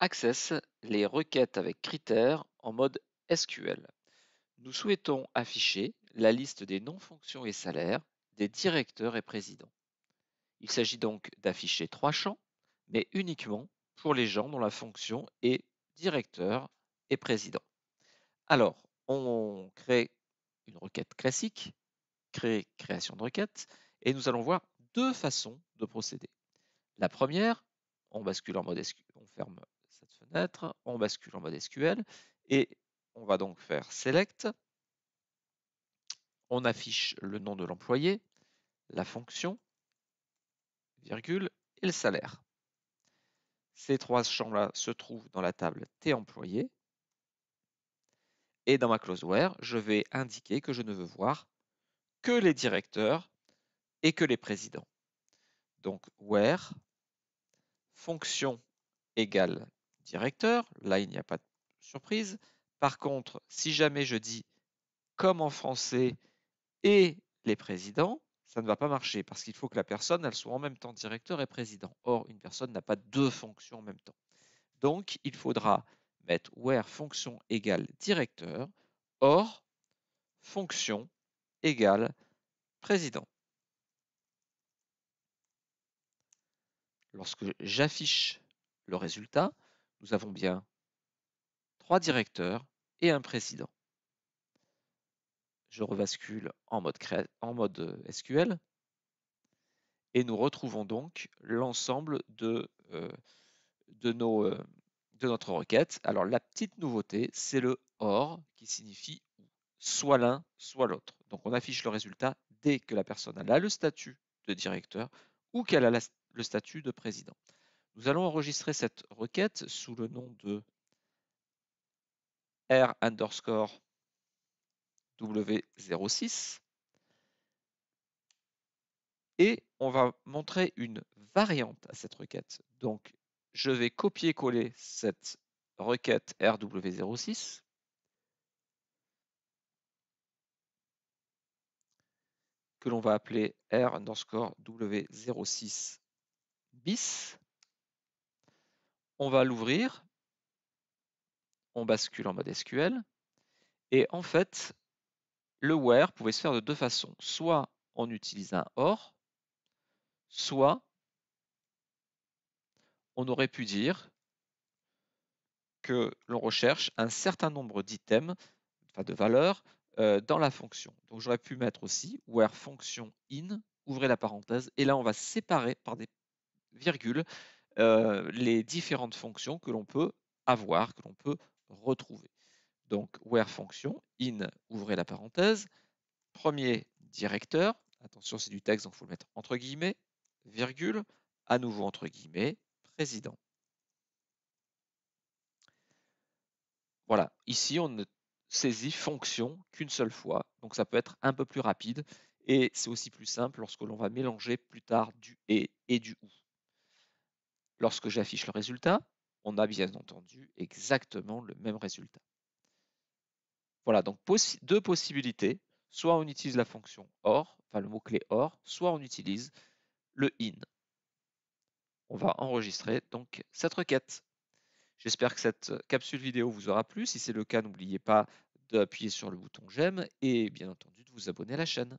Access les requêtes avec critères en mode SQL. Nous souhaitons afficher la liste des noms, fonctions et salaires des directeurs et présidents. Il s'agit donc d'afficher trois champs, mais uniquement pour les gens dont la fonction est directeur et président. Alors, on crée une requête classique, créer création de requête, et nous allons voir deux façons de procéder. La première, on bascule en mode SQL, on ferme cette fenêtre, on bascule en mode SQL et on va donc faire select. On affiche le nom de l'employé, la fonction, virgule, et le salaire. Ces trois champs-là se trouvent dans la table T_employé Et dans ma clause WHERE, je vais indiquer que je ne veux voir que les directeurs et que les présidents. Donc where fonction égale directeur, là il n'y a pas de surprise. Par contre, si jamais je dis comme en français et les présidents, ça ne va pas marcher parce qu'il faut que la personne elle soit en même temps directeur et président. Or, une personne n'a pas deux fonctions en même temps. Donc, il faudra mettre where fonction égale directeur, or fonction égale président. Lorsque j'affiche le résultat, nous avons bien trois directeurs et un président. Je revascule en mode, en mode euh, SQL et nous retrouvons donc l'ensemble euh, euh, de, notre requête. Alors la petite nouveauté, c'est le OR qui signifie soit l'un, soit l'autre. Donc on affiche le résultat dès que la personne a le statut de directeur ou qu'elle a le statut de président. Nous allons enregistrer cette requête sous le nom de R underscore W06 et on va montrer une variante à cette requête. Donc, je vais copier-coller cette requête RW06 que l'on va appeler R underscore W06 bis on va l'ouvrir. On bascule en mode SQL. Et en fait, le where pouvait se faire de deux façons. Soit on utilise un OR, soit on aurait pu dire que l'on recherche un certain nombre d'items, enfin de valeurs, euh, dans la fonction. Donc j'aurais pu mettre aussi where fonction in, ouvrez la parenthèse, et là on va séparer par des virgules euh, les différentes fonctions que l'on peut avoir, que l'on peut retrouver. Donc, where fonction, in, ouvrez la parenthèse, premier directeur, attention c'est du texte donc il faut le mettre entre guillemets, virgule, à nouveau entre guillemets, président. Voilà, ici on ne saisit fonction qu'une seule fois, donc ça peut être un peu plus rapide et c'est aussi plus simple lorsque l'on va mélanger plus tard du et et du ou. Lorsque j'affiche le résultat, on a bien entendu exactement le même résultat. Voilà, donc deux possibilités. Soit on utilise la fonction OR, enfin le mot-clé OR, soit on utilise le IN. On va enregistrer donc cette requête. J'espère que cette capsule vidéo vous aura plu. Si c'est le cas, n'oubliez pas d'appuyer sur le bouton j'aime et bien entendu de vous abonner à la chaîne.